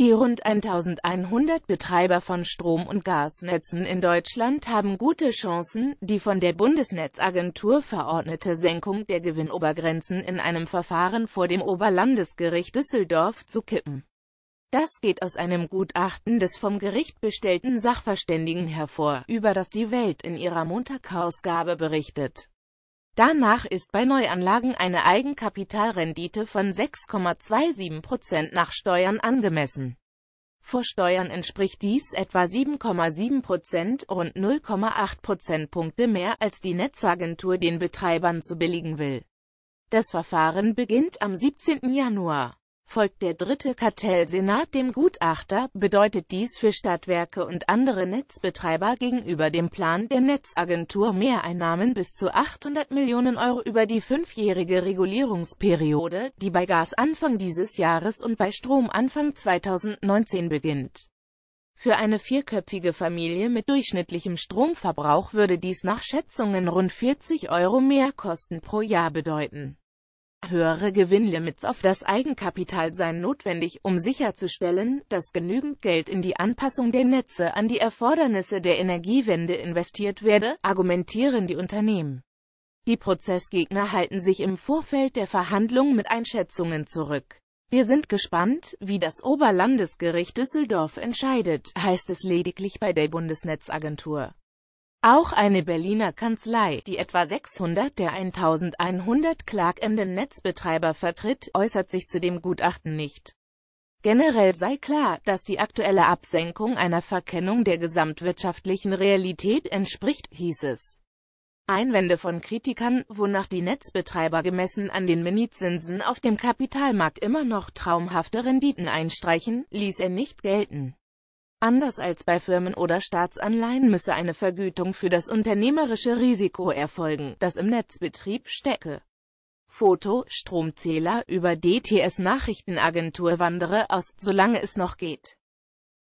Die rund 1100 Betreiber von Strom- und Gasnetzen in Deutschland haben gute Chancen, die von der Bundesnetzagentur verordnete Senkung der Gewinnobergrenzen in einem Verfahren vor dem Oberlandesgericht Düsseldorf zu kippen. Das geht aus einem Gutachten des vom Gericht bestellten Sachverständigen hervor, über das die Welt in ihrer Montagausgabe berichtet. Danach ist bei Neuanlagen eine Eigenkapitalrendite von 6,27% nach Steuern angemessen. Vor Steuern entspricht dies etwa 7,7% und 0,8 Prozentpunkte mehr als die Netzagentur den Betreibern zu billigen will. Das Verfahren beginnt am 17. Januar. Folgt der dritte Kartellsenat dem Gutachter, bedeutet dies für Stadtwerke und andere Netzbetreiber gegenüber dem Plan der Netzagentur Mehreinnahmen bis zu 800 Millionen Euro über die fünfjährige Regulierungsperiode, die bei Gas Anfang dieses Jahres und bei Strom Anfang 2019 beginnt. Für eine vierköpfige Familie mit durchschnittlichem Stromverbrauch würde dies nach Schätzungen rund 40 Euro mehr Kosten pro Jahr bedeuten. Höhere Gewinnlimits auf das Eigenkapital seien notwendig, um sicherzustellen, dass genügend Geld in die Anpassung der Netze an die Erfordernisse der Energiewende investiert werde, argumentieren die Unternehmen. Die Prozessgegner halten sich im Vorfeld der Verhandlungen mit Einschätzungen zurück. Wir sind gespannt, wie das Oberlandesgericht Düsseldorf entscheidet, heißt es lediglich bei der Bundesnetzagentur. Auch eine Berliner Kanzlei, die etwa 600 der 1100 klagenden Netzbetreiber vertritt, äußert sich zu dem Gutachten nicht. Generell sei klar, dass die aktuelle Absenkung einer Verkennung der gesamtwirtschaftlichen Realität entspricht, hieß es. Einwände von Kritikern, wonach die Netzbetreiber gemessen an den Minizinsen auf dem Kapitalmarkt immer noch traumhafte Renditen einstreichen, ließ er nicht gelten. Anders als bei Firmen oder Staatsanleihen müsse eine Vergütung für das unternehmerische Risiko erfolgen, das im Netzbetrieb stecke. Foto, Stromzähler über DTS Nachrichtenagentur wandere aus, solange es noch geht.